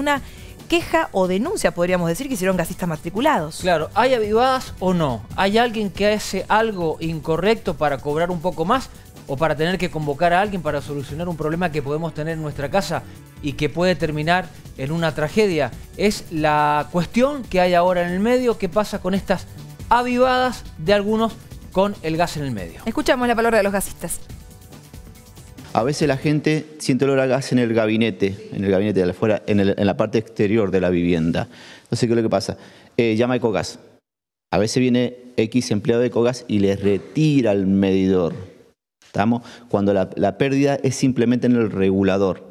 una queja o denuncia, podríamos decir, que hicieron gasistas matriculados. Claro, ¿hay avivadas o no? ¿Hay alguien que hace algo incorrecto para cobrar un poco más? o para tener que convocar a alguien para solucionar un problema que podemos tener en nuestra casa y que puede terminar en una tragedia. Es la cuestión que hay ahora en el medio, qué pasa con estas avivadas de algunos con el gas en el medio. Escuchamos la palabra de los gasistas. A veces la gente siente olor a gas en el gabinete, en el gabinete de afuera, en, la parte exterior de la vivienda. Entonces, ¿qué es lo que pasa? Eh, llama a Ecogas. A veces viene X empleado de Ecogas y le retira el medidor. ¿Estamos? Cuando la pérdida es simplemente en el regulador.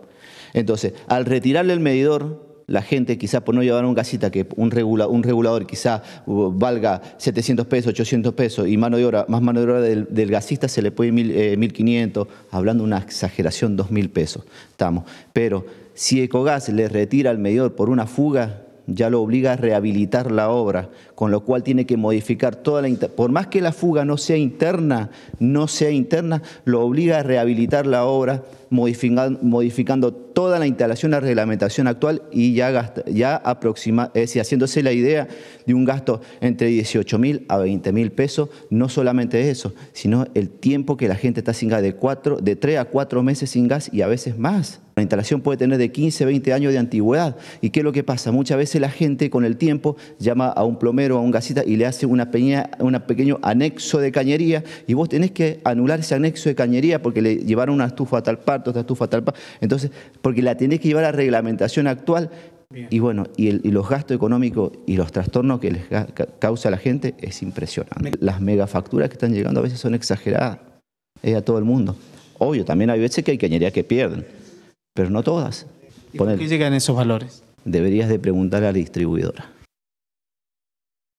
Entonces, al retirarle el medidor, la gente quizá por no llevar un gasita, que un, un regulador quizá uh, valga 700 pesos, 800 pesos y mano de obra, más mano de obra del, gasista se le puede 1.000, 1.500, eh, hablando de una exageración, 2.000 pesos. Estamos. Pero si Ecogas le retira al medidor por una fuga, ya lo obliga a rehabilitar la obra, con lo cual tiene que modificar toda la... Por más que la fuga no sea interna, no sea interna, lo obliga a rehabilitar la obra, modificando, toda la instalación, la reglamentación actual y ya, ya haciéndose la idea de un gasto entre 18 mil a 20 mil pesos, no solamente eso, sino el tiempo que la gente está sin gas, de, cuatro, de 3 a cuatro meses sin gas y a veces más. La instalación puede tener de 15, 20 años de antigüedad. ¿Y qué es lo que pasa? Muchas veces la gente con el tiempo llama a un plomero, a un gasista y le hace una un pequeño anexo de cañería y vos tenés que anular ese anexo de cañería porque le llevaron una estufa a tal parte, otra estufa a tal parte. Entonces, porque la tenés que llevar a reglamentación actual Y bueno, y, los gastos económicos y los trastornos que les causa la gente es impresionante. Las megafacturas que están llegando a veces son exageradas eh, a todo el mundo. Obvio, también hay veces que hay cañería que pierden pero no todas. por qué llegan esos valores? Deberías de preguntar a la distribuidora.